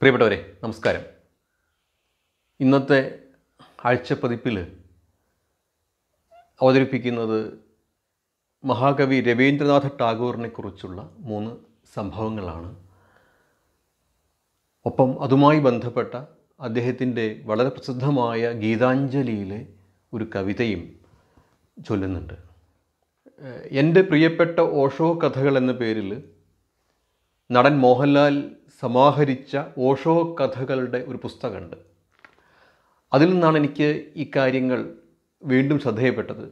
പ്രിയപ്പെട്ടവരെ നമസ്കാരം ഇന്നത്തെ ആഴ്ചപ്പതിപ്പിൽ അവതരിപ്പിക്കുന്നത് മഹാകവി രവീന്ദ്രനാഥ ടാഗോറിനെ കുറിച്ചുള്ള മൂന്ന് സംഭവങ്ങളാണ് ഒപ്പം അതുമായി ബന്ധപ്പെട്ട അദ്ദേഹത്തിൻ്റെ വളരെ പ്രസിദ്ധമായ ഗീതാഞ്ജലിയിലെ ഒരു കവിതയും ചൊല്ലുന്നുണ്ട് എൻ്റെ പ്രിയപ്പെട്ട ഓഷോ കഥകൾ എന്ന പേരിൽ നടൻ മോഹൻലാൽ സമാഹരിച്ച ഓഷോ കഥകളുടെ ഒരു പുസ്തകമുണ്ട് അതിൽ നിന്നാണ് എനിക്ക് ഈ കാര്യങ്ങൾ വീണ്ടും ശ്രദ്ധയപ്പെട്ടത്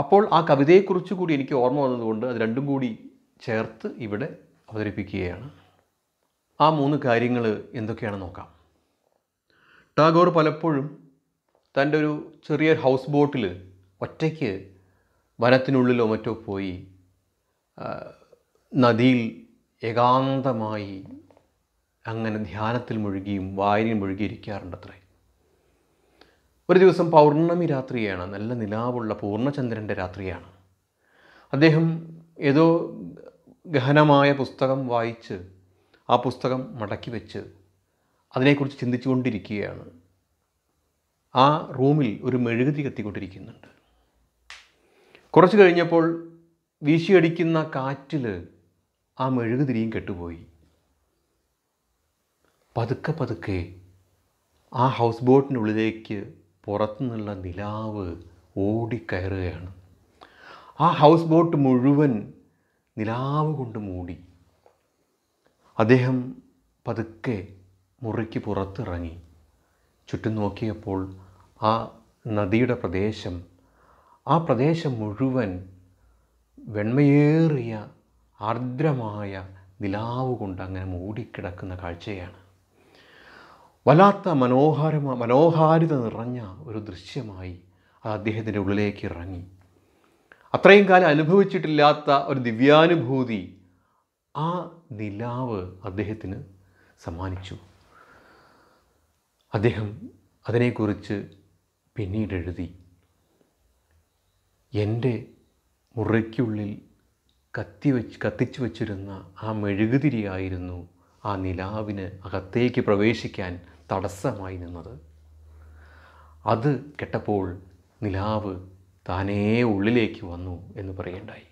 അപ്പോൾ ആ കവിതയെക്കുറിച്ച് കൂടി എനിക്ക് ഓർമ്മ വന്നതുകൊണ്ട് അത് രണ്ടും കൂടി ചേർത്ത് ഇവിടെ അവതരിപ്പിക്കുകയാണ് ആ മൂന്ന് കാര്യങ്ങൾ എന്തൊക്കെയാണെന്ന് നോക്കാം ടാഗോർ പലപ്പോഴും തൻ്റെ ഒരു ചെറിയ ഹൗസ് ബോട്ടിൽ ഒറ്റയ്ക്ക് വനത്തിനുള്ളിലോ മറ്റോ പോയി നദിയിൽ ഏകാന്തമായി അങ്ങനെ ധ്യാനത്തിൽ മുഴുകിയും വായനയിൽ മുഴുകിയിരിക്കാറുണ്ട് അത്രേ ഒരു ദിവസം പൗർണമി രാത്രിയാണ് നല്ല നിലാവുള്ള പൂർണ്ണചന്ദ്രൻ്റെ രാത്രിയാണ് അദ്ദേഹം ഏതോ ഗഹനമായ പുസ്തകം വായിച്ച് ആ പുസ്തകം മടക്കി വെച്ച് അതിനെക്കുറിച്ച് ചിന്തിച്ചുകൊണ്ടിരിക്കുകയാണ് ആ റൂമിൽ ഒരു മെഴുകുതി കത്തിക്കൊണ്ടിരിക്കുന്നുണ്ട് കുറച്ച് കഴിഞ്ഞപ്പോൾ വീശിയടിക്കുന്ന കാറ്റിൽ ആ മെഴുകുതിരിയും കെട്ടുപോയി പതുക്കെ പതുക്കെ ആ ഹൗസ് ബോട്ടിനുള്ളിലേക്ക് പുറത്തുനിന്നുള്ള നിലാവ് ഓടിക്കയറുകയാണ് ആ ഹൗസ് ബോട്ട് മുഴുവൻ നിലാവ് കൊണ്ട് മൂടി അദ്ദേഹം പതുക്കെ മുറിക്ക് പുറത്തിറങ്ങി ചുറ്റും നോക്കിയപ്പോൾ ആ നദിയുടെ പ്രദേശം ആ പ്രദേശം മുഴുവൻ വെണ്മയേറിയ ആർദ്രമായ നിലാവ് കൊണ്ട് അങ്ങനെ മൂടിക്കിടക്കുന്ന കാഴ്ചയാണ് വല്ലാത്ത മനോഹര മനോഹാരിത നിറഞ്ഞ ഒരു ദൃശ്യമായി അത് അദ്ദേഹത്തിൻ്റെ ഉള്ളിലേക്ക് ഇറങ്ങി അത്രയും കാലം അനുഭവിച്ചിട്ടില്ലാത്ത ഒരു ദിവ്യാനുഭൂതി ആ നിലാവ് അദ്ദേഹത്തിന് സമ്മാനിച്ചു അദ്ദേഹം അതിനെക്കുറിച്ച് പിന്നീട് എഴുതി എൻ്റെ മുറിക്കുള്ളിൽ കത്തി വെച്ച് കത്തിച്ചു വച്ചിരുന്ന ആ മെഴുകുതിരിയായിരുന്നു ആ നിലാവിന് അകത്തേക്ക് പ്രവേശിക്കാൻ തടസ്സമായി നിന്നത് അത് കെട്ടപ്പോൾ നിലാവ് താനേ ഉള്ളിലേക്ക് വന്നു എന്ന് പറയേണ്ടായി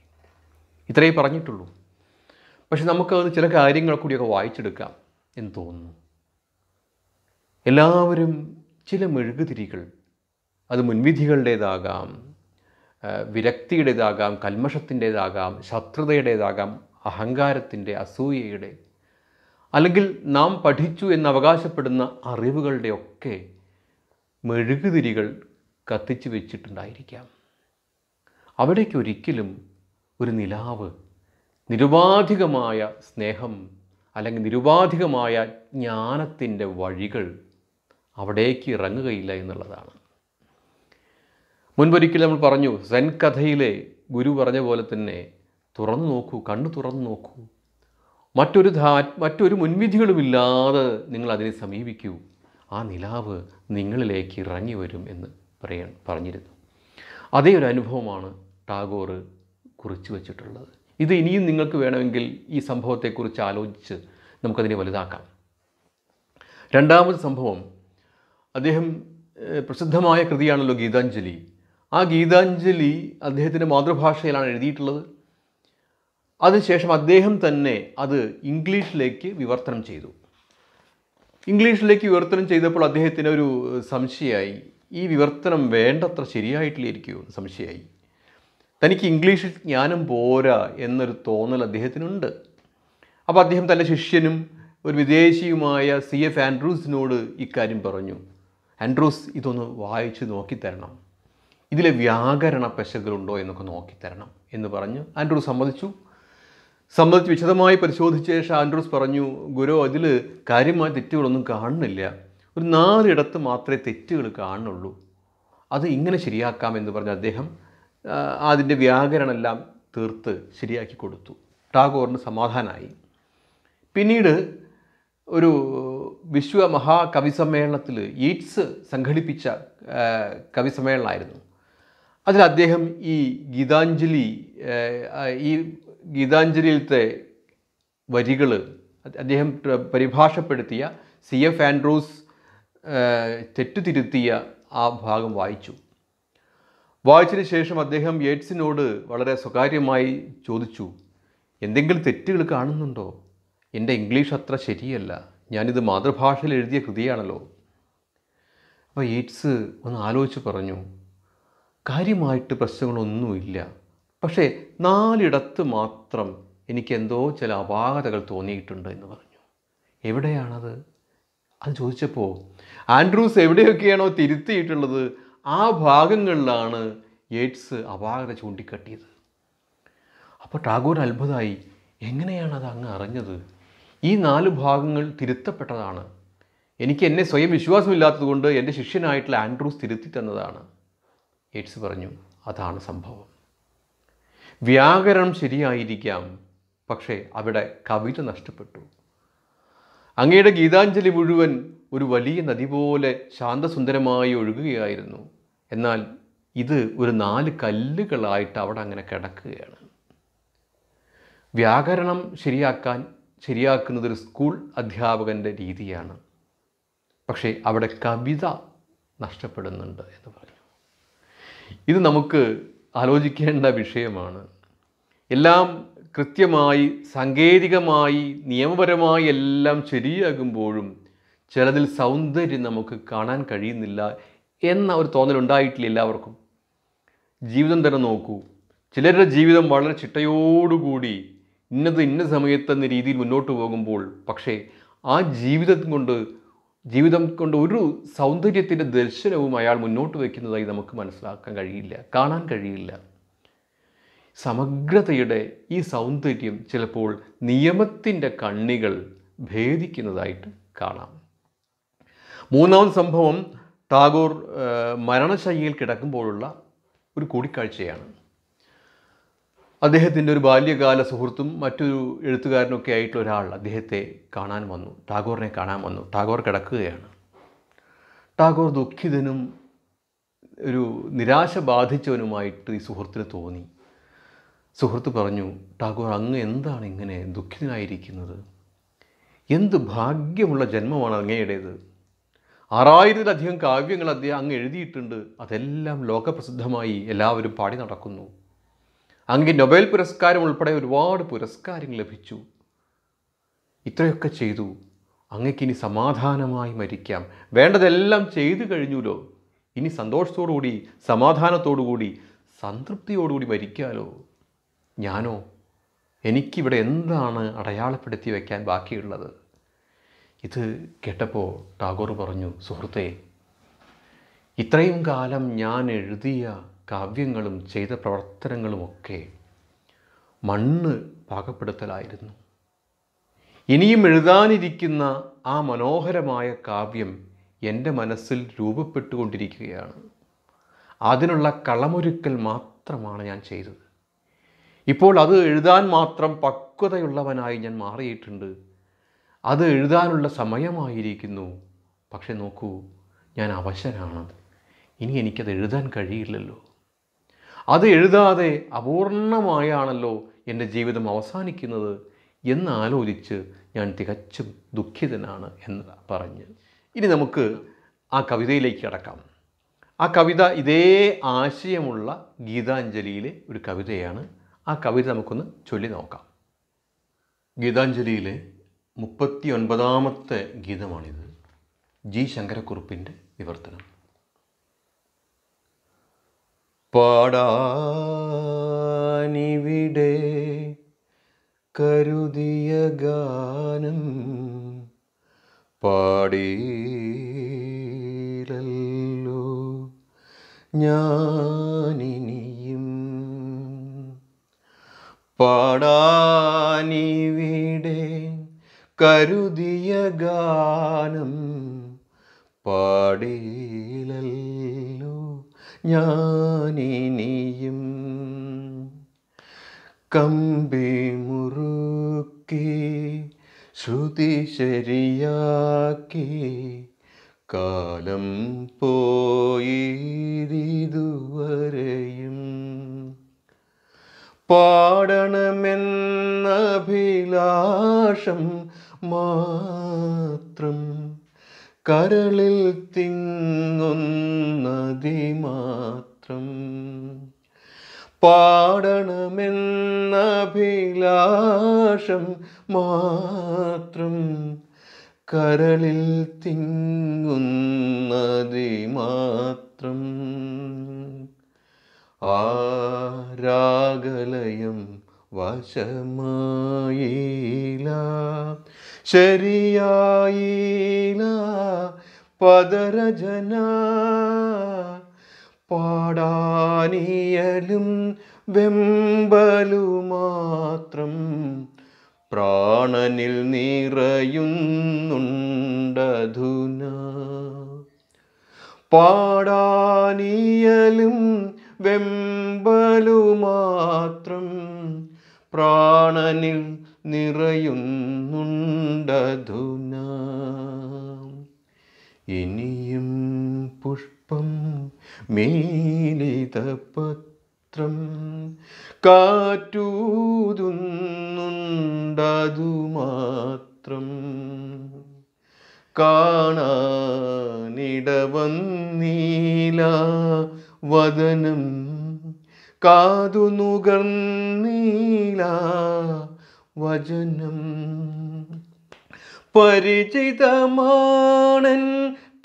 ഇത്രയേ പറഞ്ഞിട്ടുള്ളൂ പക്ഷെ നമുക്കത് ചില കാര്യങ്ങൾ കൂടിയൊക്കെ വായിച്ചെടുക്കാം എന്ന് തോന്നുന്നു എല്ലാവരും ചില മെഴുകുതിരികൾ അത് മുൻവിധികളുടേതാകാം വിരക്തിയുടേതാകാം കൽമഷത്തിൻ്റെതാകാം ശത്രുതയുടേതാകാം അഹങ്കാരത്തിൻ്റെ അസൂയയുടെ അല്ലെങ്കിൽ നാം പഠിച്ചു എന്ന് അവകാശപ്പെടുന്ന അറിവുകളുടെയൊക്കെ മെഴുകുതിരികൾ കത്തിച്ചു വെച്ചിട്ടുണ്ടായിരിക്കാം അവിടേക്ക് ഒരിക്കലും ഒരു നിലാവ് നിരുപാധികമായ സ്നേഹം അല്ലെങ്കിൽ നിരുപാധികമായ ജ്ഞാനത്തിൻ്റെ വഴികൾ അവിടേക്ക് ഇറങ്ങുകയില്ല എന്നുള്ളതാണ് മുൻപൊരിക്കൽ നമ്മൾ പറഞ്ഞു സെൻ കഥയിലെ ഗുരു പറഞ്ഞ പോലെ തന്നെ തുറന്നു നോക്കൂ കണ്ണു തുറന്നു നോക്കൂ മറ്റൊരു ധാ മറ്റൊരു മുൻവിധികളുമില്ലാതെ നിങ്ങൾ അതിനെ സമീപിക്കൂ ആ നിലാവ് നിങ്ങളിലേക്ക് ഇറങ്ങി വരും എന്ന് പറയാൻ പറഞ്ഞിരുന്നു അതേ ഒരു അനുഭവമാണ് ടാഗോർ കുറിച്ചു വച്ചിട്ടുള്ളത് ഇത് ഇനിയും നിങ്ങൾക്ക് വേണമെങ്കിൽ ഈ സംഭവത്തെക്കുറിച്ച് ആലോചിച്ച് നമുക്കതിനെ വലുതാക്കാം രണ്ടാമത് സംഭവം അദ്ദേഹം പ്രസിദ്ധമായ കൃതിയാണല്ലോ ഗീതാഞ്ജലി ആ ഗീതാഞ്ജലി അദ്ദേഹത്തിൻ്റെ മാതൃഭാഷയിലാണ് എഴുതിയിട്ടുള്ളത് അതിനുശേഷം അദ്ദേഹം തന്നെ അത് ഇംഗ്ലീഷിലേക്ക് വിവർത്തനം ചെയ്തു ഇംഗ്ലീഷിലേക്ക് വിവർത്തനം ചെയ്തപ്പോൾ അദ്ദേഹത്തിന് ഒരു സംശയമായി ഈ വിവർത്തനം വേണ്ടത്ര ശരിയായിട്ടില്ലായിരിക്കുമോ സംശയമായി തനിക്ക് ഇംഗ്ലീഷിൽ ജ്ഞാനം പോരാ എന്നൊരു തോന്നൽ അദ്ദേഹത്തിനുണ്ട് അപ്പോൾ അദ്ദേഹം തൻ്റെ ശിഷ്യനും ഒരു വിദേശിയുമായ സി എഫ് ആൻഡ്രൂസിനോട് ഇക്കാര്യം പറഞ്ഞു ആൻഡ്രൂസ് ഇതൊന്ന് വായിച്ചു നോക്കിത്തരണം ഇതിലെ വ്യാകരണ പെശകളുണ്ടോ എന്നൊക്കെ നോക്കിത്തരണം എന്ന് പറഞ്ഞു ആൻഡ്രൂസ് സമ്മതിച്ചു സമ്മതിച്ച് വിശദമായി പരിശോധിച്ച ശേഷം ആൻഡ്രൂസ് പറഞ്ഞു ഗുരു അതിൽ കാര്യമായ തെറ്റുകളൊന്നും കാണുന്നില്ല ഒരു നാലിടത്ത് മാത്രമേ തെറ്റുകൾ കാണുള്ളൂ അത് ഇങ്ങനെ ശരിയാക്കാം എന്ന് പറഞ്ഞ് അദ്ദേഹം അതിൻ്റെ വ്യാകരണമെല്ലാം തീർത്ത് ശരിയാക്കി കൊടുത്തു ടാഗോറിന് സമാധാനമായി പിന്നീട് ഒരു വിശ്വ മഹാകവി സമ്മേളനത്തിൽ ഈറ്റ്സ് സംഘടിപ്പിച്ച കവി സമ്മേളനമായിരുന്നു അതിൽ അദ്ദേഹം ഈ ഗീതാഞ്ജലി ഈ ഗീതാഞ്ജലിയിലത്തെ വരികൾ അദ്ദേഹം പരിഭാഷപ്പെടുത്തിയ സി എഫ് ആൻഡ്രൂസ് തെറ്റുതിരുത്തിയ ആ ഭാഗം വായിച്ചു വായിച്ചതിന് ശേഷം അദ്ദേഹം എയ്ഡ്സിനോട് വളരെ സ്വകാര്യമായി ചോദിച്ചു എന്തെങ്കിലും തെറ്റുകൾ കാണുന്നുണ്ടോ എൻ്റെ ഇംഗ്ലീഷ് അത്ര ശരിയല്ല ഞാനിത് മാതൃഭാഷയിൽ എഴുതിയ കൃതിയാണല്ലോ അപ്പോൾ എയ്ഡ്സ് ഒന്ന് ആലോചിച്ച് പറഞ്ഞു കാര്യമായിട്ട് പ്രശ്നങ്ങളൊന്നുമില്ല പക്ഷേ നാലിടത്ത് മാത്രം എനിക്കെന്തോ ചില അപാകതകൾ തോന്നിയിട്ടുണ്ട് എന്ന് പറഞ്ഞു എവിടെയാണത് അത് ചോദിച്ചപ്പോൾ ആൻഡ്രൂസ് എവിടെയൊക്കെയാണോ തിരുത്തിയിട്ടുള്ളത് ആ ഭാഗങ്ങളിലാണ് എയ്ഡ്സ് അപാകത ചൂണ്ടിക്കട്ടിയത് അപ്പോൾ ടാഗോർ അത്ഭുതമായി എങ്ങനെയാണ് അത് അങ്ങ് അറിഞ്ഞത് ഈ നാല് ഭാഗങ്ങൾ തിരുത്തപ്പെട്ടതാണ് എനിക്ക് എന്നെ സ്വയം വിശ്വാസമില്ലാത്തതുകൊണ്ട് എൻ്റെ ശിഷ്യനായിട്ടുള്ള ആൻഡ്രൂസ് തിരുത്തി തന്നതാണ് എയ്ഡ്സ് പറഞ്ഞു അതാണ് സംഭവം വ്യാകരണം ശരിയായിരിക്കാം പക്ഷേ അവിടെ കവിത നഷ്ടപ്പെട്ടു അങ്ങയുടെ ഗീതാഞ്ജലി മുഴുവൻ ഒരു വലിയ നദി പോലെ ശാന്തസുന്ദരമായി ഒഴുകുകയായിരുന്നു എന്നാൽ ഇത് ഒരു നാല് കല്ലുകളായിട്ട് അവിടെ അങ്ങനെ കിടക്കുകയാണ് വ്യാകരണം ശരിയാക്കാൻ ശരിയാക്കുന്നത് ഒരു സ്കൂൾ അധ്യാപകൻ്റെ രീതിയാണ് പക്ഷേ അവിടെ കവിത നഷ്ടപ്പെടുന്നുണ്ട് എന്ന് പറയും ഇത് നമുക്ക് ആലോചിക്കേണ്ട വിഷയമാണ് എല്ലാം കൃത്യമായി സാങ്കേതികമായി നിയമപരമായി എല്ലാം ശരിയാകുമ്പോഴും ചിലതിൽ സൗന്ദര്യം നമുക്ക് കാണാൻ കഴിയുന്നില്ല എന്ന ഒരു തോന്നലുണ്ടായിട്ടില്ല എല്ലാവർക്കും ജീവിതം തന്നെ നോക്കൂ ചിലരുടെ ജീവിതം വളരെ ചിട്ടയോടുകൂടി ഇന്നത് ഇന്ന സമയത്ത് എന്ന രീതിയിൽ മുന്നോട്ട് പോകുമ്പോൾ പക്ഷേ ആ ജീവിതം കൊണ്ട് ജീവിതം കൊണ്ട് ഒരു സൗന്ദര്യത്തിൻ്റെ ദർശനവും അയാൾ മുന്നോട്ട് വയ്ക്കുന്നതായി നമുക്ക് മനസ്സിലാക്കാൻ കഴിയില്ല കാണാൻ കഴിയില്ല സമഗ്രതയുടെ ഈ സൗന്ദര്യം ചിലപ്പോൾ നിയമത്തിൻ്റെ കണ്ണികൾ ഭേദിക്കുന്നതായിട്ട് കാണാം മൂന്നാം സംഭവം ടാഗോർ മരണശൈലിയിൽ കിടക്കുമ്പോഴുള്ള ഒരു കൂടിക്കാഴ്ചയാണ് അദ്ദേഹത്തിൻ്റെ ഒരു ബാല്യകാല സുഹൃത്തും മറ്റൊരു എഴുത്തുകാരനൊക്കെ ആയിട്ടുള്ള ഒരാൾ അദ്ദേഹത്തെ കാണാൻ വന്നു ടാഗോറിനെ കാണാൻ വന്നു ടാഗോർ കിടക്കുകയാണ് ടാഗോർ ദുഃഖിതനും ഒരു നിരാശ ബാധിച്ചവനുമായിട്ട് ഈ സുഹൃത്തിന് തോന്നി സുഹൃത്ത് പറഞ്ഞു ടാഗോർ അങ്ങ് എന്താണ് ഇങ്ങനെ ദുഃഖിതനായിരിക്കുന്നത് എന്ത് ഭാഗ്യമുള്ള ജന്മമാണ് അങ്ങയുടേത് ആറായിരത്തിലധികം കാവ്യങ്ങൾ അദ്ദേഹം അങ്ങ് എഴുതിയിട്ടുണ്ട് അതെല്ലാം ലോകപ്രസിദ്ധമായി എല്ലാവരും പാടി നടക്കുന്നു അങ്ങ് നൊബേൽ പുരസ്കാരം ഉൾപ്പെടെ ഒരുപാട് പുരസ്കാരങ്ങൾ ലഭിച്ചു ഇത്രയൊക്കെ ചെയ്തു അങ്ങക്കിനി സമാധാനമായി മരിക്കാം വേണ്ടതെല്ലാം ചെയ്തു കഴിഞ്ഞുലോ ഇനി സന്തോഷത്തോടുകൂടി സമാധാനത്തോടുകൂടി സംതൃപ്തിയോടുകൂടി മരിക്കാലോ ഞാനോ എനിക്കിവിടെ എന്താണ് അടയാളപ്പെടുത്തി വയ്ക്കാൻ ബാക്കിയുള്ളത് ഇത് കേട്ടപ്പോൾ ടാഗോർ പറഞ്ഞു സുഹൃത്തെ ഇത്രയും കാലം ഞാൻ എഴുതിയ കാവ്യങ്ങളും ചെയ്ത പ്രവർത്തനങ്ങളുമൊക്കെ മണ്ണ് പാകപ്പെടുത്തലായിരുന്നു ഇനിയും എഴുതാനിരിക്കുന്ന ആ മനോഹരമായ കാവ്യം എൻ്റെ മനസ്സിൽ രൂപപ്പെട്ടുകൊണ്ടിരിക്കുകയാണ് അതിനുള്ള കളമൊരുക്കൽ മാത്രമാണ് ഞാൻ ചെയ്തത് ഇപ്പോൾ അത് എഴുതാൻ മാത്രം പക്വതയുള്ളവനായി ഞാൻ മാറിയിട്ടുണ്ട് അത് എഴുതാനുള്ള സമയമായിരിക്കുന്നു പക്ഷെ നോക്കൂ ഞാൻ അവശനാണ് ഇനി എനിക്കത് എഴുതാൻ കഴിയില്ലല്ലോ അത് എഴുതാതെ അപൂർണമായാണല്ലോ എൻ്റെ ജീവിതം അവസാനിക്കുന്നത് എന്നാലോചിച്ച് ഞാൻ തികച്ചും ദുഃഖിതനാണ് എന്ന് പറഞ്ഞ് ഇനി നമുക്ക് ആ കവിതയിലേക്ക് കടക്കാം ആ കവിത ഇതേ ആശയമുള്ള ഗീതാഞ്ജലിയിലെ ഒരു കവിതയാണ് ആ കവിത നമുക്കൊന്ന് ചൊല്ലി നോക്കാം ഗീതാഞ്ജലിയിലെ മുപ്പത്തി ഒൻപതാമത്തെ ഗീതമാണിത് ജി ശങ്കരക്കുറുപ്പിൻ്റെ വിവർത്തനം പാടാനിവിടെ കരുതിയ ഗാനം പാടീലല്ലോ ഞാനിനിയും പാടാനിവിടെ കരുതിയ ഗാനം പാടീലല്ലോ ഞാനിനിയും കമ്പി മുറുക്കി ശ്രുതി ശരിയാക്കി കാലം പോയിരിതുവരെയും പാടണമെന്നഭിലാഷം മാത്രം കരളിൽ തിങ്ങ പാടണമെന്നഭിലാഷം മാത്രം കരളിൽ തിങ്ങുന്നതി മാത്രം ആ രാഗലയം വശമായില ശരിയായില പദരജനാ പാടാനിയലും വെമ്പലുമാത്രം പ്രാണനിൽ നിറയുന്നുണ്ടധുന പാടാനിയലും വെമ്പലുമാത്രം പ്രാണനിൽ നിറയുന്നുണ്ടധുന ഇനിയും പുഷ്പം മേലിതപത്രം കാറ്റൂതുന്നുണ്ടതു മാത്രം കാണാനിടവന്നീല വദനം കാതു നുകർന്നീല വചനം പരിചിതമാണൻ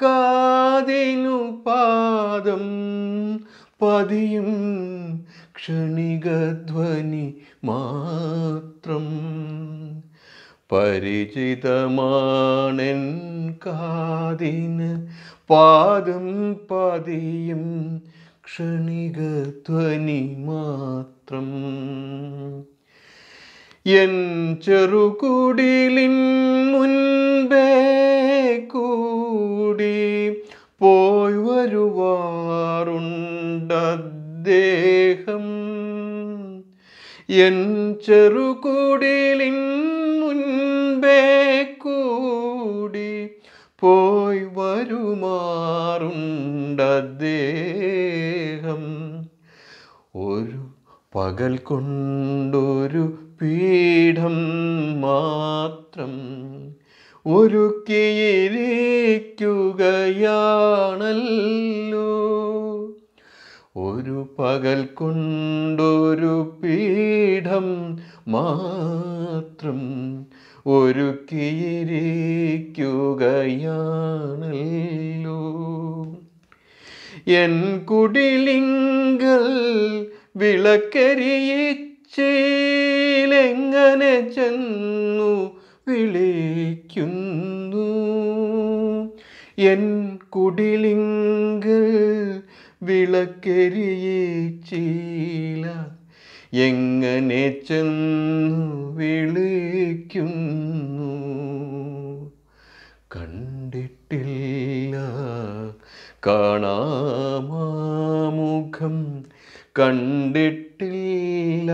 കാതിനു പാദം പതിയും ക്ഷണികധ്വനി മാത്രം പരിചിതമാണൻ കാതിന് പാദം പതിയും ക്ഷണികധ്വനി മാത്രം എൻ ചെറുകുടിലിൻ മുൻപേ കൂടി പോയി വരുവാറുണ്ടദ്ദേഹം എൻ ചെറുകുടിലിൻ മുൻപേ കൂടി പോയി വരുമാറുണ്ടദ്ദേഹം ഒരു പകൽ കൊണ്ടൊരു പീഠം മാത്രം ഒരുക്കിയിരിക്കുകയാണല്ലോ ഒരു പകൽ കൊണ്ടൊരു പീഠം മാത്രം ഒരുക്കിയിരിക്കുകയാണല്ലോ എൻ കുടിലിങ്കൽ വിളക്കരിയേ ചേലെങ്ങനെ ചെന്നു വിളിക്കുന്നു എൻ കുടിലിങ്കൽ വിളക്കെരിയേ ചീല എങ്ങനെ ചെന്നു വിളിക്കുന്നു കണ്ടിട്ടില്ല കാണാമുഖം കണ്ടിട്ടില്ല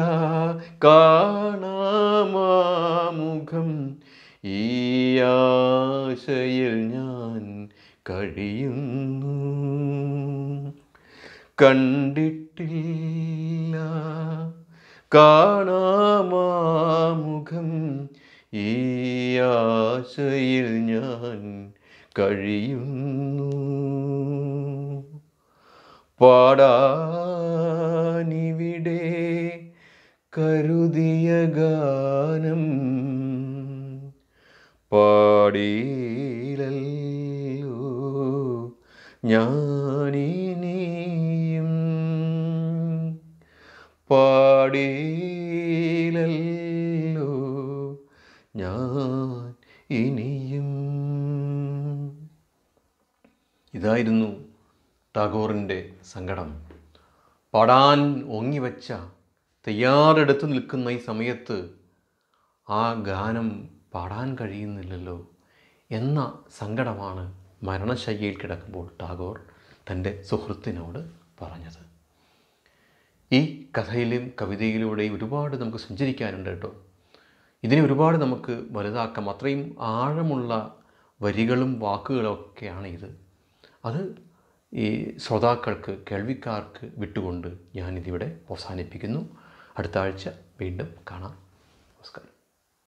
കാണാമാമുഖം ഈ ആശയിൽ ഞാൻ കഴിയുന്നു കണ്ടിട്ടില്ല കാണാമാമുഖം ഈ ആശയിൽ ഞാൻ കഴിയുന്നു പാടാ ഞാനിവിടെ കരുതിയ ഗാനം പാടിയിലല്ലോ ഞാനിനിയും പാടിയിലല്ലോ ഞാൻ ഇനിയും ഇതായിരുന്നു ടാഗോറിൻ്റെ സങ്കടം പാടാൻ ഓങ്ങിവച്ച തയ്യാറെടുത്ത് നിൽക്കുന്ന ഈ സമയത്ത് ആ ഗാനം പാടാൻ കഴിയുന്നില്ലല്ലോ എന്ന സങ്കടമാണ് മരണശയ്യയിൽ കിടക്കുമ്പോൾ ടാഗോർ തൻ്റെ സുഹൃത്തിനോട് പറഞ്ഞത് ഈ കഥയിലും കവിതയിലൂടെയും ഒരുപാട് നമുക്ക് സഞ്ചരിക്കാനുണ്ട് കേട്ടോ ഇതിനെ ഒരുപാട് നമുക്ക് വലുതാക്കാം അത്രയും ആഴമുള്ള വരികളും വാക്കുകളൊക്കെയാണ് ഇത് അത് ഈ ശ്രോതാക്കൾക്ക് കേൾവിക്കാർക്ക് വിട്ടുകൊണ്ട് ഞാനിതിവിടെ അവസാനിപ്പിക്കുന്നു അടുത്ത ആഴ്ച വീണ്ടും കാണാം നമസ്കാരം